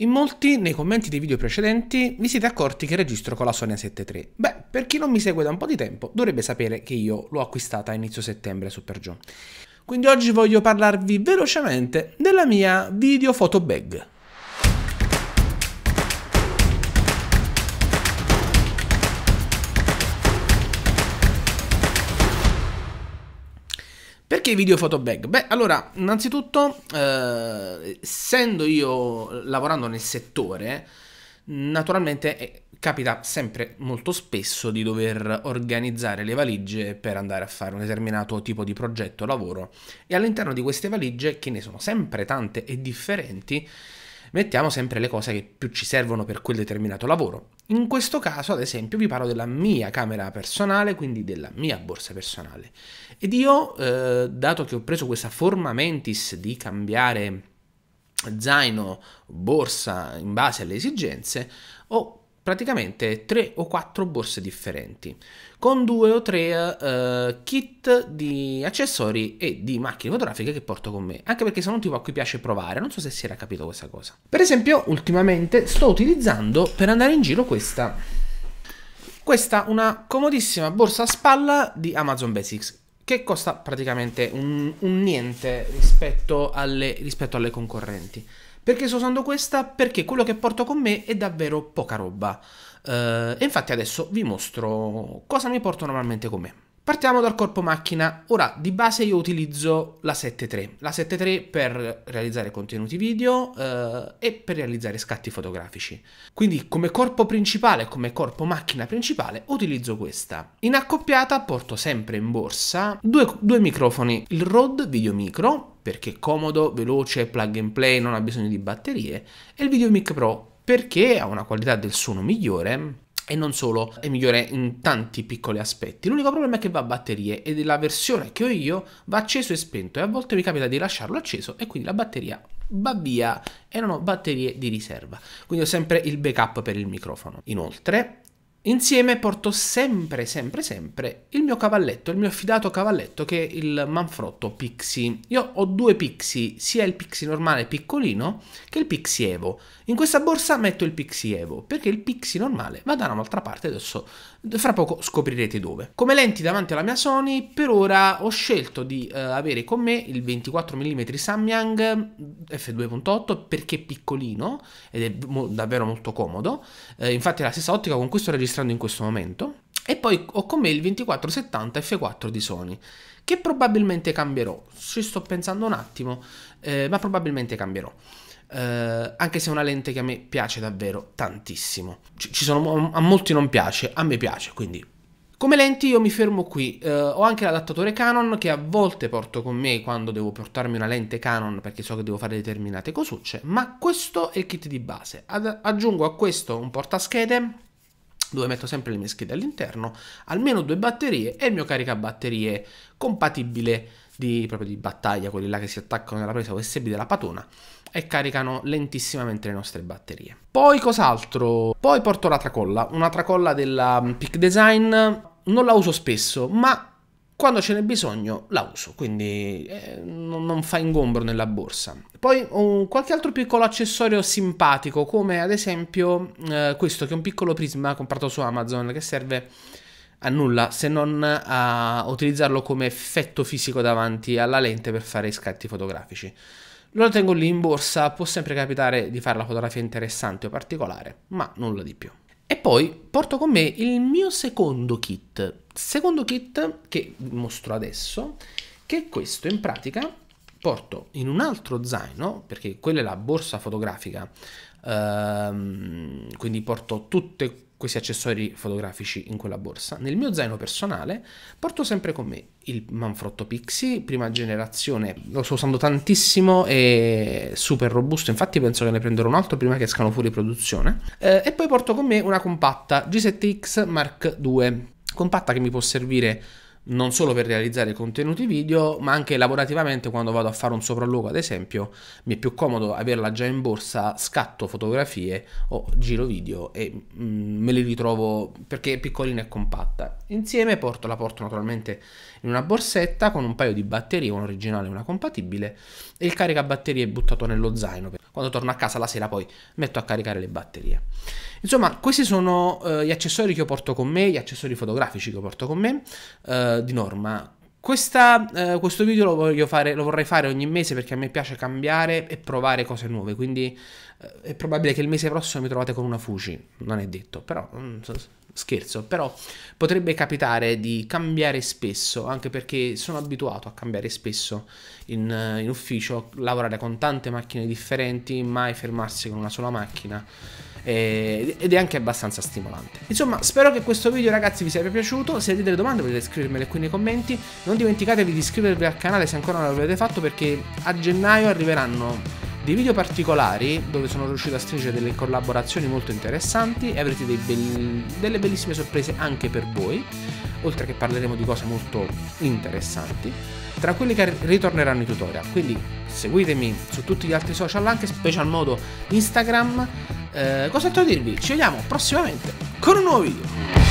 In molti, nei commenti dei video precedenti, vi siete accorti che registro con la Sony A7 III. Beh, per chi non mi segue da un po' di tempo, dovrebbe sapere che io l'ho acquistata a inizio settembre su Pergion. Quindi oggi voglio parlarvi velocemente della mia video photo bag. Perché i video photo bag? Beh, allora, innanzitutto, eh, essendo io lavorando nel settore, naturalmente eh, capita sempre molto spesso di dover organizzare le valigie per andare a fare un determinato tipo di progetto lavoro e all'interno di queste valigie, che ne sono sempre tante e differenti, mettiamo sempre le cose che più ci servono per quel determinato lavoro. In questo caso, ad esempio, vi parlo della mia camera personale, quindi della mia borsa personale. Ed io, eh, dato che ho preso questa forma mentis di cambiare zaino, borsa in base alle esigenze, ho praticamente tre o quattro borse differenti con due o tre eh, kit di accessori e di macchine fotografiche che porto con me anche perché sono un tipo a cui piace provare non so se si era capito questa cosa per esempio ultimamente sto utilizzando per andare in giro questa questa una comodissima borsa a spalla di Amazon Basics che costa praticamente un, un niente rispetto alle, rispetto alle concorrenti perché sto usando questa? Perché quello che porto con me è davvero poca roba. Uh, e infatti adesso vi mostro cosa mi porto normalmente con me. Partiamo dal corpo macchina. Ora, di base io utilizzo la 7.3. La 7.3 per realizzare contenuti video eh, e per realizzare scatti fotografici. Quindi come corpo principale, come corpo macchina principale, utilizzo questa. In accoppiata porto sempre in borsa due, due microfoni. Il Rode Video Micro, perché è comodo, veloce, plug and play, non ha bisogno di batterie, e il VideoMic Pro, perché ha una qualità del suono migliore e non solo, è migliore in tanti piccoli aspetti. L'unico problema è che va a batterie ed la versione che ho io va acceso e spento e a volte mi capita di lasciarlo acceso e quindi la batteria va via e non ho batterie di riserva. Quindi ho sempre il backup per il microfono. Inoltre Insieme porto sempre, sempre, sempre il mio cavalletto, il mio affidato cavalletto che è il Manfrotto Pixie. Io ho due Pixie, sia il Pixie normale piccolino che il Pixie Evo. In questa borsa metto il Pixie Evo perché il Pixie normale va da un'altra parte, adesso fra poco scoprirete dove. Come lenti davanti alla mia Sony, per ora ho scelto di eh, avere con me il 24 mm Samyang f2.8 perché è piccolino ed è mo davvero molto comodo. Eh, infatti è la stessa ottica con cui sto registrando registrando in questo momento. E poi ho con me il 2470 F4 di Sony, che probabilmente cambierò. Ci sto pensando un attimo, eh, ma probabilmente cambierò. Eh, anche se è una lente che a me piace davvero tantissimo. Sono, a molti non piace, a me piace, quindi come lenti io mi fermo qui, eh, ho anche l'adattatore Canon che a volte porto con me quando devo portarmi una lente Canon perché so che devo fare determinate cosucce, ma questo è il kit di base. Ad- aggiungo a questo un portaschede dove metto sempre le mie schede all'interno, almeno due batterie e il mio caricabatterie compatibile di, proprio di battaglia, quelli là che si attaccano nella presa USB della patona e caricano lentissimamente le nostre batterie. Poi cos'altro? Poi porto la tracolla, una tracolla della mm, Peak Design, non la uso spesso, ma quando ce n'è bisogno la uso, quindi eh, non fa ingombro nella borsa. Poi un, qualche altro piccolo accessorio simpatico, come ad esempio eh, questo che è un piccolo prisma comprato su Amazon che serve a nulla se non a utilizzarlo come effetto fisico davanti alla lente per fare scatti fotografici. Lo tengo lì in borsa, può sempre capitare di fare la fotografia interessante o particolare, ma nulla di più. E poi porto con me il mio secondo kit. Secondo kit che mostro adesso, che è questo. In pratica porto in un altro zaino, perché quella è la borsa fotografica ehm, quindi porto tutti questi accessori fotografici in quella borsa. Nel mio zaino personale porto sempre con me il Manfrotto Pixie, prima generazione, lo sto usando tantissimo, è super robusto, infatti penso che ne prenderò un altro prima che escano fuori produzione. Eh, e poi porto con me una compatta G7X Mark II, compatta che mi può servire non solo per realizzare contenuti video, ma anche lavorativamente quando vado a fare un sopralluogo, ad esempio, mi è più comodo averla già in borsa, scatto fotografie o giro video e mh, mm, me li ritrovo perché è piccolina e compatta. Insieme porto, la porto naturalmente in una borsetta con un paio di batterie, una originale e una compatibile, e il caricabatterie è buttato nello zaino. Quando torno a casa la sera poi metto a caricare le batterie. Insomma, questi sono eh, gli accessori che io porto con me, gli accessori fotografici che io porto con me. Eh, eh, di norma. Questa, eh, questo video lo, fare, lo, vorrei fare ogni mese perché a me piace cambiare e provare cose nuove, quindi eh, è probabile che il mese prossimo mi trovate con una Fuji, non è detto, però... Non so scherzo, però potrebbe capitare di cambiare spesso, anche perché sono abituato a cambiare spesso in, eh, in ufficio, lavorare con tante macchine differenti, mai fermarsi con una sola macchina eh, ed è anche abbastanza stimolante. Insomma, spero che questo video ragazzi vi sia piaciuto, se avete delle domande potete scrivermele qui nei commenti, non dimenticatevi di iscrivervi al canale se ancora non l'avete fatto perché a gennaio arriveranno dei video particolari dove sono riuscito a stringere delle collaborazioni molto interessanti e avrete be- delle bellissime sorprese anche per voi, oltre che parleremo di cose molto interessanti. Tra quelli che ritorneranno i tutorial, quindi seguitemi su tutti gli altri social, anche special modo Instagram. Eh, cos'altro dirvi? Ci vediamo prossimamente con un nuovo video.